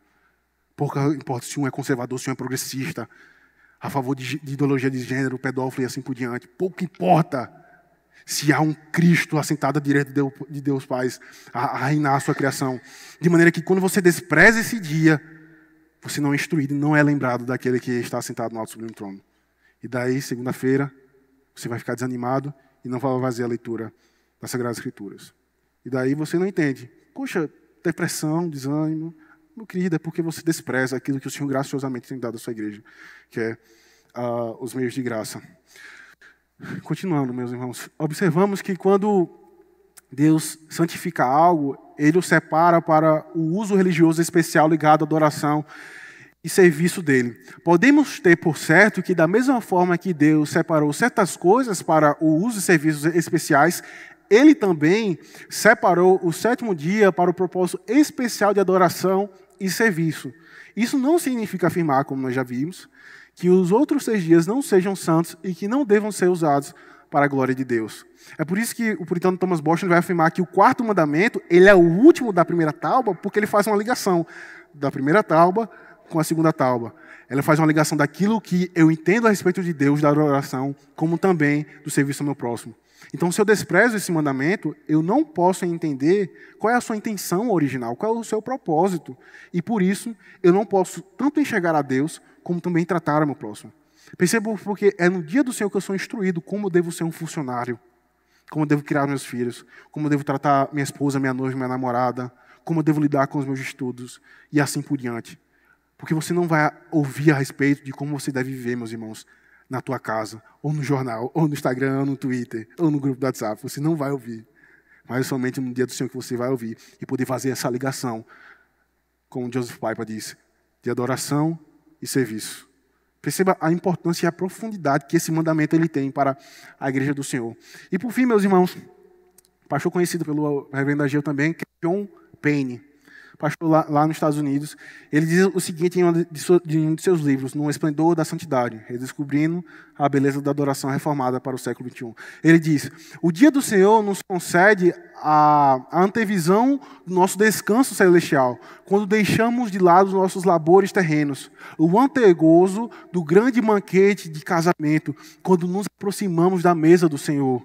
Pouco importa se um é conservador, se um é progressista, a favor de, de ideologia de gênero, pedófilo e assim por diante. Pouco importa se há um Cristo assentado à direita de Deus Pai a, reinar a sua criação. De maneira que quando você despreza esse dia, você não é instruído, não é lembrado daquele que está assentado no alto sublime trono. E daí, segunda-feira, você vai ficar desanimado e não vai fazer a leitura das Sagradas Escrituras. E daí você não entende. Poxa, depressão, desânimo. Meu querido, é porque você despreza aquilo que o Senhor graciosamente tem dado à sua igreja, que é uh, os meios de graça. Continuando, meus irmãos, observamos que quando Deus santifica algo, ele o separa para o uso religioso especial ligado à adoração e serviço dele. Podemos ter por certo que, da mesma forma que Deus separou certas coisas para o uso e serviços especiais, ele também separou o sétimo dia para o propósito especial de adoração e serviço. Isso não significa afirmar, como nós já vimos, que os outros seis dias não sejam santos e que não devam ser usados para a glória de Deus. É por isso que o puritano Thomas Boston vai afirmar que o quarto mandamento ele é o último da primeira tábua, porque ele faz uma ligação da primeira tábua com a segunda tábua. Ela faz uma ligação daquilo que eu entendo a respeito de Deus, da oração, como também do serviço ao meu próximo. Então, se eu desprezo esse mandamento, eu não posso entender qual é a sua intenção original, qual é o seu propósito. E por isso, eu não posso tanto enxergar a Deus como também tratar o meu próximo. Perceba porque é no dia do Senhor que eu sou instruído como devo ser um funcionário, como devo criar meus filhos, como devo tratar minha esposa, minha noiva, minha namorada, como devo lidar com os meus estudos e assim por diante. Porque você não vai ouvir a respeito de como você deve viver, meus irmãos, na tua casa, ou no jornal, ou no Instagram, ou no Twitter, ou no grupo do WhatsApp. Você não vai ouvir. Mas é somente no dia do Senhor que você vai ouvir e poder fazer essa ligação, como Joseph Piper disse, de adoração e serviço. Perceba a importância e a profundidade que esse mandamento ele tem para a igreja do Senhor. E por fim, meus irmãos, pastor conhecido pelo reverendo Ageu também, que é John Payne pastor lá, lá, nos Estados Unidos, ele diz o seguinte em um de, de, um de seus livros, No Esplendor da Santidade, redescobrindo a beleza da adoração reformada para o século XXI. Ele diz: O dia do Senhor nos concede a, a antevisão do nosso descanso celestial, quando deixamos de lado os nossos labores terrenos, o antegozo do grande banquete de casamento, quando nos aproximamos da mesa do Senhor.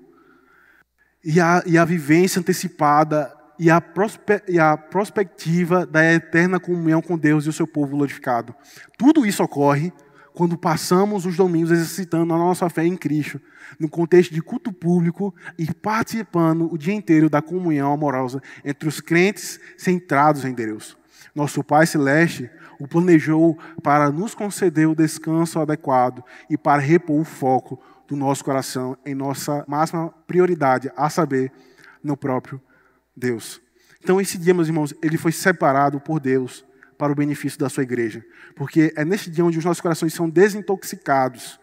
E a, e a vivência antecipada e a, prospe, e a prospectiva da eterna comunhão com Deus e o seu povo glorificado. Tudo isso ocorre quando passamos os domingos exercitando a nossa fé em Cristo, no contexto de culto público e participando o dia inteiro da comunhão amorosa entre os crentes centrados em Deus. Nosso Pai Celeste o planejou para nos conceder o descanso adequado e para repor o foco do nosso coração em nossa máxima prioridade, a saber, no próprio Deus. Então, esse dia, meus irmãos, ele foi separado por Deus para o benefício da sua igreja. Porque é neste dia onde os nossos corações são desintoxicados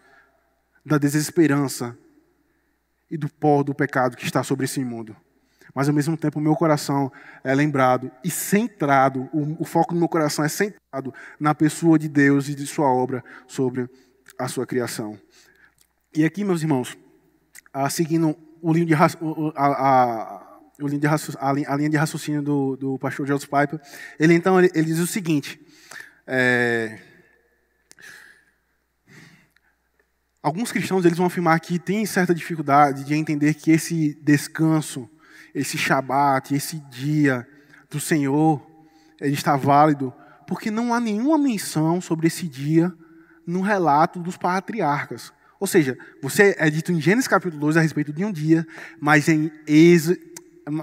da desesperança e do pó do pecado que está sobre esse mundo. Mas ao mesmo tempo, o meu coração é lembrado e centrado, o, o, foco do meu coração é centrado na pessoa de Deus e de Sua obra sobre a sua criação. E aqui, meus irmãos, ah, seguindo o livro de, a, a, linha de a linha de raciocínio do, do pastor Joseph Piper. Ele então ele, ele diz o seguinte: é, alguns cristãos eles vão afirmar que têm certa dificuldade de entender que esse descanso, esse Shabat, esse dia do Senhor, ele está válido, porque não há nenhuma menção sobre esse dia no relato dos patriarcas. Ou seja, você é dito em Gênesis capítulo 2 a respeito de um dia, mas em Êxodo,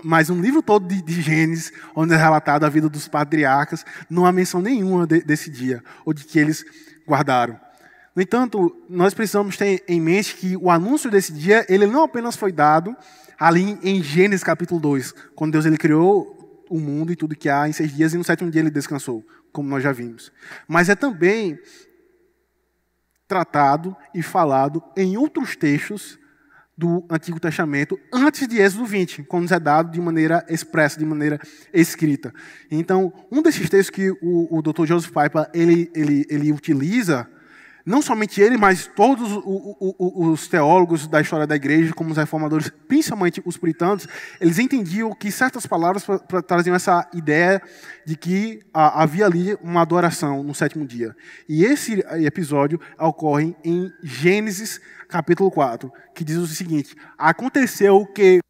mais um livro todo de, de Gênesis, onde é relatado a vida dos patriarcas, não há menção nenhuma de, desse dia, ou de que eles guardaram. No entanto, nós precisamos ter em mente que o anúncio desse dia, ele não apenas foi dado ali em Gênesis capítulo 2, quando Deus ele criou o mundo e tudo que há em seis dias, e no sétimo dia ele descansou, como nós já vimos. Mas é também tratado e falado em outros textos do Antigo Testamento antes de Êxodo 20, quando nos é dado de maneira expressa, de maneira escrita. Então, um desses textos que o, o Dr. Joseph Piper ele, ele, ele utiliza não somente ele, mas todos os teólogos da história da igreja, como os reformadores, principalmente os puritanos, eles entendiam que certas palavras traziam essa ideia de que ah, havia ali uma adoração no sétimo dia. E esse episódio ocorre em Gênesis capítulo 4, que diz o seguinte: Aconteceu que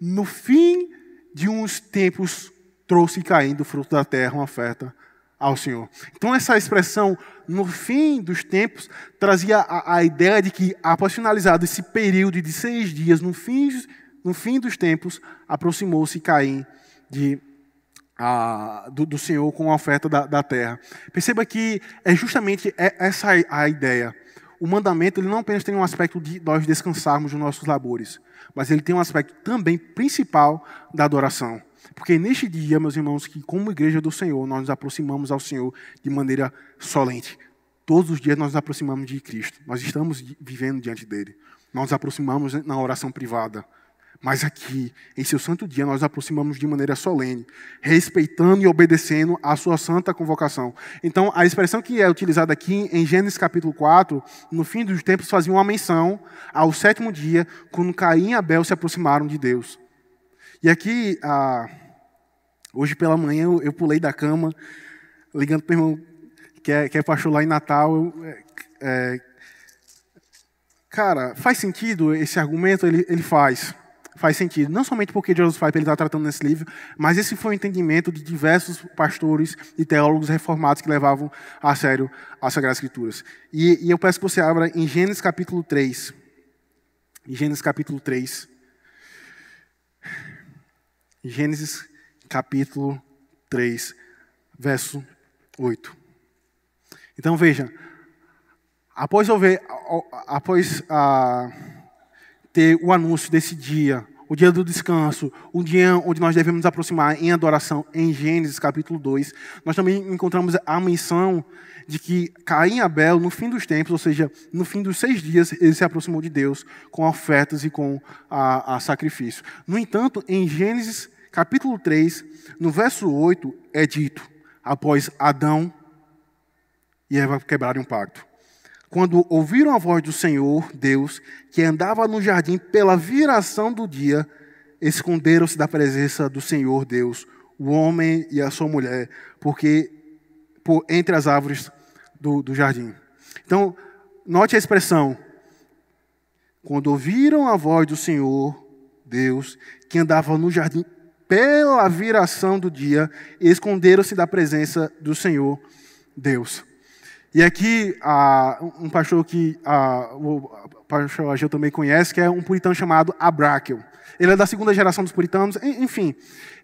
no fim de uns tempos trouxe caindo do fruto da terra uma oferta ao Senhor. Então, essa expressão, no fim dos tempos, trazia a, a ideia de que, após finalizado esse período de seis dias, no fim, no fim dos tempos, aproximou-se Caim de, a, do, do, Senhor com a oferta da, da, terra. Perceba que é justamente essa a ideia. O mandamento ele não apenas tem um aspecto de nós descansarmos nos nossos labores, mas ele tem um aspecto também principal da adoração. Porque neste dia, meus irmãos, que como igreja do Senhor, nós nos aproximamos ao Senhor de maneira solente. Todos os dias nós nos aproximamos de Cristo. Nós estamos vivendo diante dele. Nós nos aproximamos na oração privada. Mas aqui, em seu santo dia, nós nos aproximamos de maneira solene, respeitando e obedecendo à sua santa convocação. Então, a expressão que é utilizada aqui em Gênesis capítulo 4, no fim dos tempos, fazia uma menção ao sétimo dia, quando Caim e Abel se aproximaram de Deus. E aqui, ah, hoje pela manhã, eu, eu, pulei da cama, ligando para o irmão, que é, que é pastor lá em Natal. Eu, é, é, cara, faz sentido esse argumento? Ele, ele faz. Faz sentido. Não somente porque Joseph Piper está tratando nesse livro, mas esse foi o entendimento de diversos pastores e teólogos reformados que levavam a sério as Sagradas Escrituras. E, e eu peço que você abra em Gênesis capítulo 3. Em Gênesis capítulo 3. Gênesis capítulo 3, verso 8. Então veja, após, houver, após ah, ter o anúncio desse dia o dia do descanso, o dia onde nós devemos nos aproximar em adoração, em Gênesis capítulo 2, nós também encontramos a menção de que Caim e Abel, no fim dos tempos, ou seja, no fim dos seis dias, ele se aproximou de Deus com ofertas e com a, a sacrifício. No entanto, em Gênesis capítulo 3, no verso 8, é dito, após Adão e Eva quebrarem um pacto quando ouviram a voz do Senhor, Deus, que andava no jardim pela viração do dia, esconderam-se da presença do Senhor, Deus, o homem e a sua mulher, porque por, entre as árvores do, do jardim. Então, note a expressão. Quando ouviram a voz do Senhor, Deus, que andava no jardim pela viração do dia, esconderam-se da presença do Senhor, Deus. E aqui, um pastor que uh, o pastor Agil também conhece, que é um puritano chamado Abrakel. Ele é da segunda geração dos puritanos, enfim.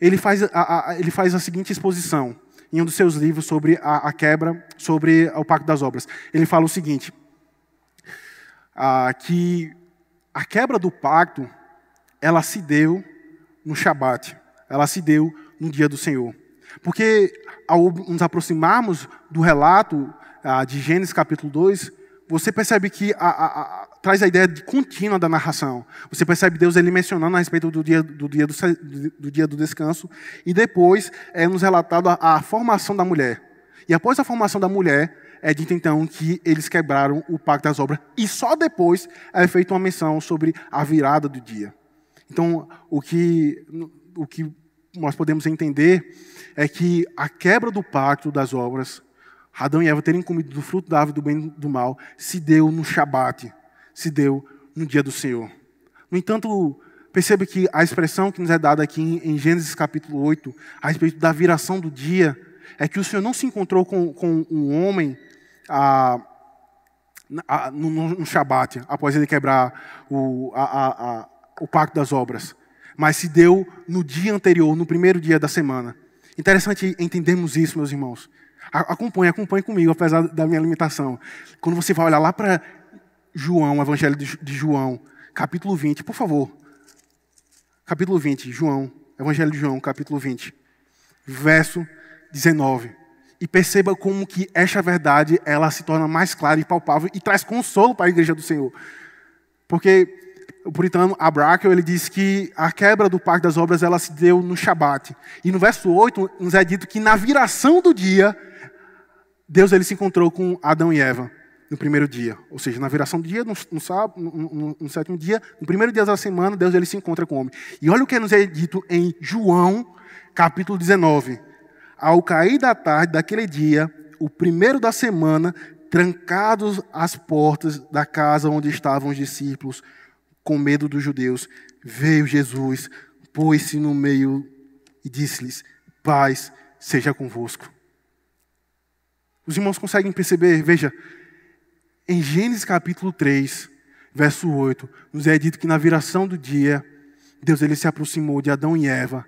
Ele faz a, a ele faz a seguinte exposição em um dos seus livros sobre a, a, quebra, sobre o Pacto das Obras. Ele fala o seguinte, ah, que a quebra do pacto, ela se deu no Shabat, ela se deu no dia do Senhor. Porque ao nos aproximarmos do relato de Gênesis capítulo 2, você percebe que a, a, a, traz a ideia de contínua da narração. Você percebe Deus ele mencionando a respeito do dia do, dia do, do dia do descanso e depois é nos relatado a, formação da mulher. E após a formação da mulher é dito então que eles quebraram o pacto das obras e só depois é feita uma menção sobre a virada do dia. Então o que o que nós podemos entender é que a quebra do pacto das obras Adão e Eva terem comido do fruto da árvore do bem e do mal se deu no Shabat, se deu no dia do Senhor. No entanto, perceba que a expressão que nos é dada aqui em Gênesis capítulo 8, a respeito da viração do dia, é que o Senhor não se encontrou com, com um homem ah, ah, no, no Shabat, após ele quebrar o, a, a, a, o pacto das obras, mas se deu no dia anterior, no primeiro dia da semana. Interessante entendermos isso, meus irmãos. Acompanhe, acompanhe comigo, apesar da minha limitação. Quando você vai olhar lá para João, o Evangelho de João, capítulo 20, por favor. Capítulo 20, João, Evangelho de João, capítulo 20, verso 19. E perceba como que esta verdade ela se torna mais clara e palpável e traz consolo para a igreja do Senhor. Porque o puritano Abraão ele diz que a quebra do pacto das obras ela se deu no Shabat. E no verso 8 nos é dito que na viração do dia Deus ele se encontrou com Adão e Eva no primeiro dia, ou seja, na viração do dia, no, no sábado, no, no, no, sétimo dia, no primeiro dia da semana, Deus ele se encontra com o homem. E olha o que nos é dito em João, capítulo 19. Ao cair da tarde daquele dia, o primeiro da semana, trancados as portas da casa onde estavam os discípulos, com medo dos judeus, veio Jesus, pôs-se no meio e disse-lhes: Paz seja convosco. Os irmãos conseguem perceber, veja, em Gênesis capítulo 3, verso 8, nos é dito que na viração do dia, Deus ele se aproximou de Adão e Eva.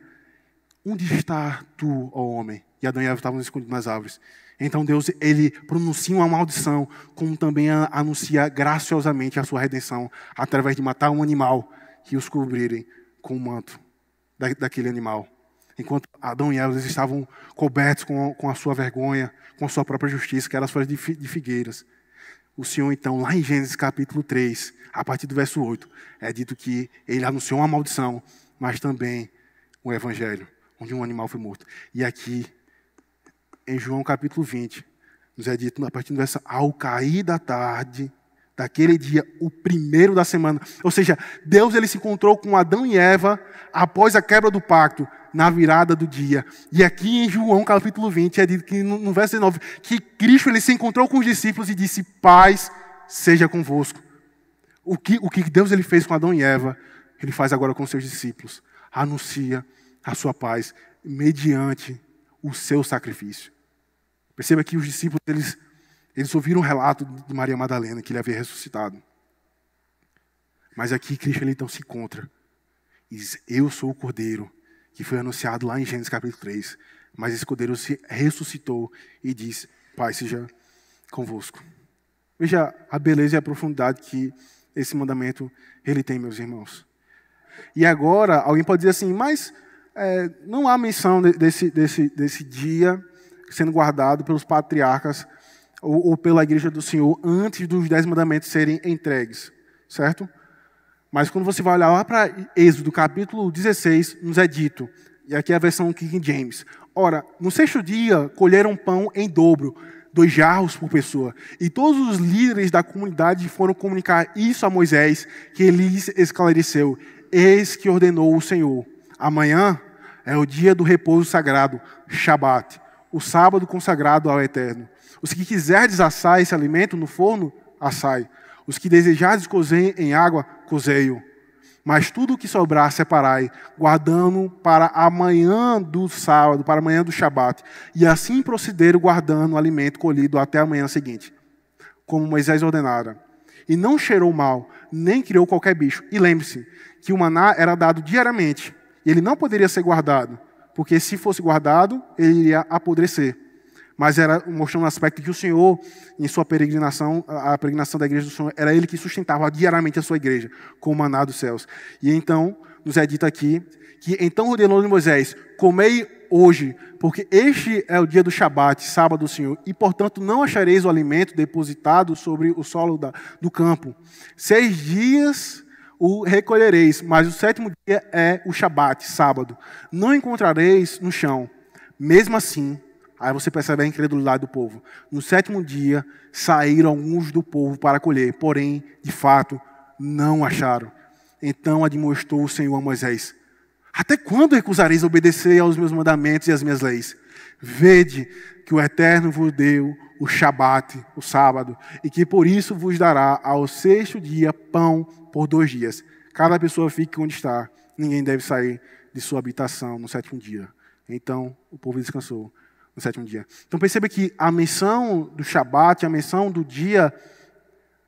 Onde está tu, ó homem? E Adão e Eva estavam escondidos nas árvores. Então Deus ele pronuncia uma maldição, como também anuncia graciosamente a sua redenção através de matar um animal e os cobrirem com o manto daquele animal enquanto Adão e Eva estavam cobertos com a, com a sua vergonha, com a sua própria justiça, que eram as folhas de, de figueiras. O Senhor, então, lá em Gênesis capítulo 3, a partir do verso 8, é dito que ele anunciou uma maldição, mas também o um evangelho, onde um animal foi morto. E aqui, em João capítulo 20, nos é dito, a partir do verso, ao cair da tarde, daquele dia, o primeiro da semana. Ou seja, Deus ele se encontrou com Adão e Eva após a quebra do pacto, na virada do dia. E aqui em João capítulo 20 é dito que no verso 19 que Cristo ele se encontrou com os discípulos e disse: "Paz seja convosco". O que o que Deus ele fez com Adão e Eva, ele faz agora com seus discípulos. Anuncia a sua paz mediante o seu sacrifício. Perceba que os discípulos eles eles ouviram o relato de Maria Madalena, que ele havia ressuscitado. Mas aqui Cristo ele então se encontra. E diz: Eu sou o cordeiro que foi anunciado lá em Gênesis capítulo 3. Mas esse cordeiro se ressuscitou e diz: Pai seja convosco. Veja a beleza e a profundidade que esse mandamento ele tem, meus irmãos. E agora, alguém pode dizer assim, mas é, não há menção desse, desse, desse dia sendo guardado pelos patriarcas ou, ou pela igreja do Senhor antes dos dez mandamentos serem entregues, certo? Mas quando você vai olhar lá para Êxodo capítulo 16, nos é dito, e aqui é a versão King James: Ora, no sexto dia colheram pão em dobro, dois jarros por pessoa. E todos os líderes da comunidade foram comunicar isso a Moisés, que lhes esclareceu: Eis que ordenou o Senhor. Amanhã é o dia do repouso sagrado, Shabat, o sábado consagrado ao Eterno. Os que quiserdes assar esse alimento no forno, assai. Os que desejardes cozer em água, cozei-o. Mas tudo o que sobrar, separai, guardando para amanhã do sábado, para amanhã do Shabat. E assim procederam, guardando o alimento colhido até a manhã seguinte, como Moisés ordenara. E não cheirou mal, nem criou qualquer bicho. E lembre-se que o maná era dado diariamente, e ele não poderia ser guardado, porque se fosse guardado, ele iria apodrecer mas era mostrando um aspecto que o Senhor, em sua peregrinação, a peregrinação da igreja do Senhor, era ele que sustentava diariamente a sua igreja com o maná dos céus. E então nos é dito aqui que então ordenou de Moisés: comei hoje, porque este é o dia do Shabat, sábado do Senhor, e portanto não achareis o alimento depositado sobre o solo da, do campo. Seis dias o recolhereis, mas o sétimo dia é o Shabat, sábado. Não encontrareis no chão. Mesmo assim, Aí você percebe a incredulidade do povo. No sétimo dia saíram alguns do povo para colher, porém, de fato, não acharam. Então admoestou o Senhor a Moisés: Até quando recusareis obedecer aos meus mandamentos e às minhas leis? Vede que o Eterno vos deu o Shabat, o sábado, e que por isso vos dará ao sexto dia pão por dois dias. Cada pessoa fique onde está, ninguém deve sair de sua habitação no sétimo dia. Então o povo descansou no sétimo dia. Então perceba que a menção do Shabat, a menção do dia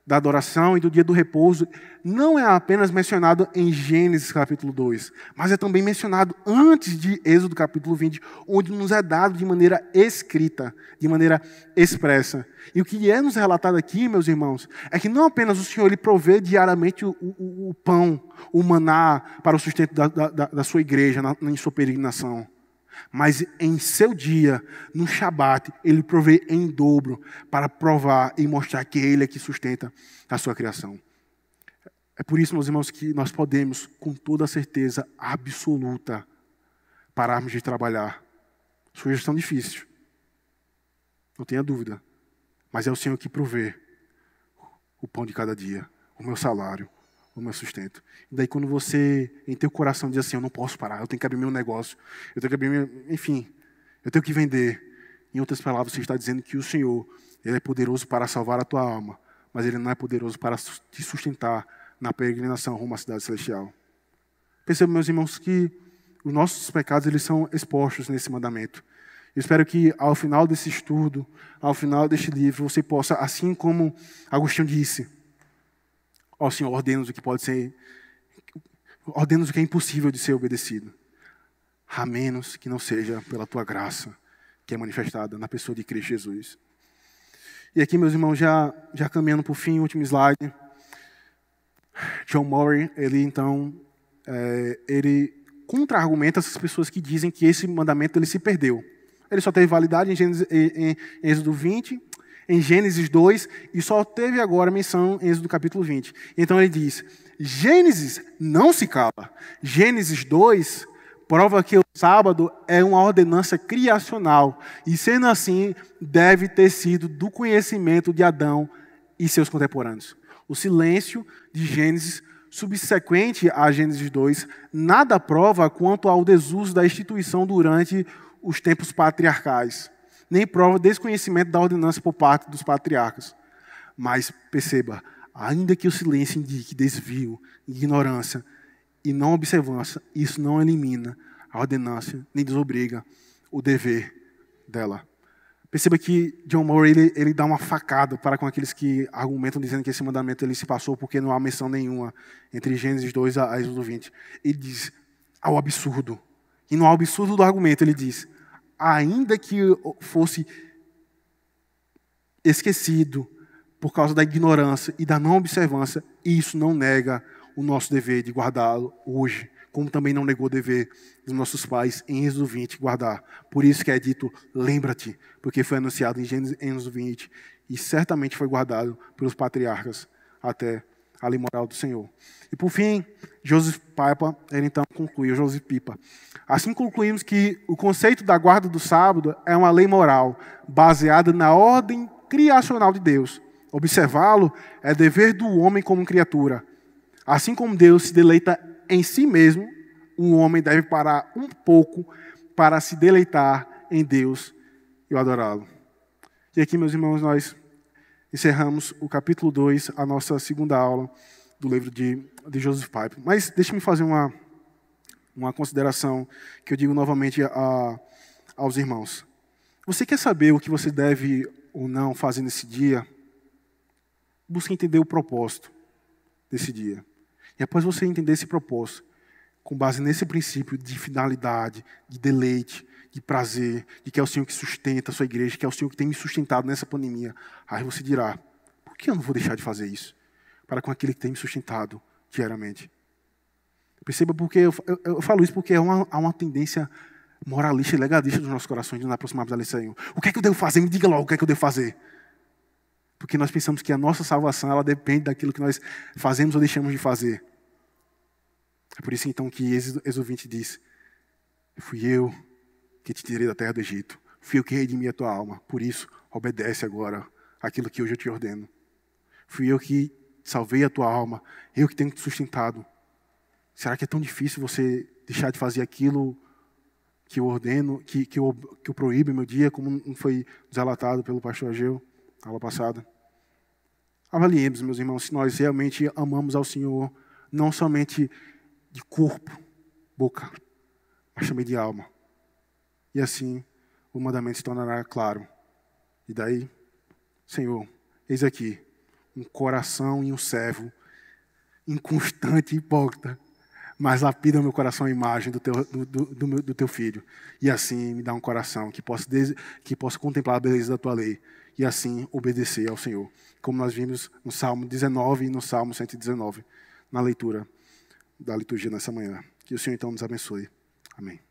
da adoração e do dia do repouso, não é apenas mencionado em Gênesis capítulo 2, mas é também mencionado antes de Êxodo capítulo 20, onde nos é dado de maneira escrita, de maneira expressa. E o que é nos relatado aqui, meus irmãos, é que não apenas o Senhor lhe provê diariamente o, o, o pão, o maná para o sustento da, da, da sua igreja na, na sua peregrinação mas em seu dia, no Shabat, ele provê em dobro para provar e mostrar que ele é que sustenta a sua criação. É por isso, meus irmãos, que nós podemos, com toda certeza absoluta, pararmos de trabalhar. Sugestão é difícil, não tenha dúvida. Mas é o Senhor que provê o pão de cada dia, o meu salário, o meu sustento. daí quando você, em teu coração, diz assim, eu não posso parar, eu tenho que abrir meu negócio, eu tenho que abrir meu... Enfim, eu tenho que vender. Em outras palavras, você está dizendo que o Senhor, Ele é poderoso para salvar a tua alma, mas Ele não é poderoso para te sustentar na peregrinação rumo à cidade celestial. Percebam, meus irmãos, que os nossos pecados, eles são expostos nesse mandamento. Eu espero que ao final desse estudo, ao final deste livro, você possa, assim como Agostinho disse, Ó oh, Senhor, ordena o que pode ser, ordena o que é impossível de ser obedecido, a menos que não seja pela tua graça que é manifestada na pessoa de Cristo Jesus. E aqui, meus irmãos, já, já caminhando para o fim, último slide. John Murray, ele então, é, ele contra-argumenta essas pessoas que dizem que esse mandamento ele se perdeu. Ele só teve validade em, Gênesis, em, em Êxodo 20, em Gênesis 2 e só teve agora menção em Êxodo capítulo 20. Então ele diz: Gênesis não se cala. Gênesis 2 prova que o sábado é uma ordenança criacional e, sendo assim, deve ter sido do conhecimento de Adão e seus contemporâneos. O silêncio de Gênesis subsequente a Gênesis 2 nada prova quanto ao desuso da instituição durante os tempos patriarcais nem prova desconhecimento da ordenança por parte dos patriarcas. Mas perceba, ainda que o silêncio indique desvio, ignorância e não observância, isso não elimina a ordenança, nem desobriga o dever dela. Perceba que John Murray ele, ele, dá uma facada para com aqueles que argumentam dizendo que esse mandamento ele se passou porque não há menção nenhuma entre Gênesis 2 a Êxodo 20. Ele diz ao absurdo. E no absurdo do argumento ele diz: ainda que fosse esquecido por causa da ignorância e da não observância, isso não nega o nosso dever de guardá-lo hoje, como também não negou o dever dos nossos pais em Êxodo 20 guardar. Por isso que é dito, lembra-te, porque foi anunciado em Gênesis 20 e certamente foi guardado pelos patriarcas até a lei moral do Senhor. E por fim, Joseph Pipa, ele então concluiu, Joseph Pipa. Assim concluímos que o conceito da guarda do sábado é uma lei moral, baseada na ordem criacional de Deus. Observá-lo é dever do homem como criatura. Assim como Deus se deleita em si mesmo, o homem deve parar um pouco para se deleitar em Deus e adorá-lo. E aqui, meus irmãos, nós encerramos o capítulo 2, a nossa segunda aula do livro de, de Joseph Pipe. Mas deixe-me fazer uma, uma consideração que eu digo novamente a, aos irmãos. Você quer saber o que você deve ou não fazer nesse dia? Busque entender o propósito desse dia. E após você entender esse propósito, com base nesse princípio de finalidade, de deleite, de prazer, de que é o Senhor que sustenta a sua igreja, que é o Senhor que tem me sustentado nessa pandemia. Aí você dirá: por que eu não vou deixar de fazer isso? Para com aquele que tem me sustentado diariamente. Perceba porque eu, eu, eu falo isso porque é há uma, uma tendência moralista e legalista dos nossos corações de nos aproximarmos da lei do Senhor. O que é que eu devo fazer? Me diga logo o que é que eu devo fazer. Porque nós pensamos que a nossa salvação ela depende daquilo que nós fazemos ou deixamos de fazer. É por isso então que Êxodo 20 diz: Fui eu que te tirei da terra do Egito. Fui eu que redimi a tua alma. Por isso, obedece agora aquilo que hoje eu te ordeno. Fui eu que salvei a tua alma. Eu que tenho te sustentado. Será que é tão difícil você deixar de fazer aquilo que eu ordeno, que, que, eu, que eu proíbo meu dia, como foi desalatado pelo pastor Ageu, aula passada? Avaliemos, meus irmãos, se nós realmente amamos ao Senhor, não somente de corpo, boca, mas também de alma. E assim o mandamento se tornará claro. E daí, Senhor, eis aqui um coração e um servo inconstante e hipócrita, mas lapida meu coração a imagem do teu, do, do, do, meu, do teu filho. E assim me dá um coração que possa, que possa contemplar a beleza da tua lei e assim obedecer ao Senhor. Como nós vimos no Salmo 19 e no Salmo 119, na leitura da liturgia nessa manhã. Que o Senhor então nos abençoe. Amém.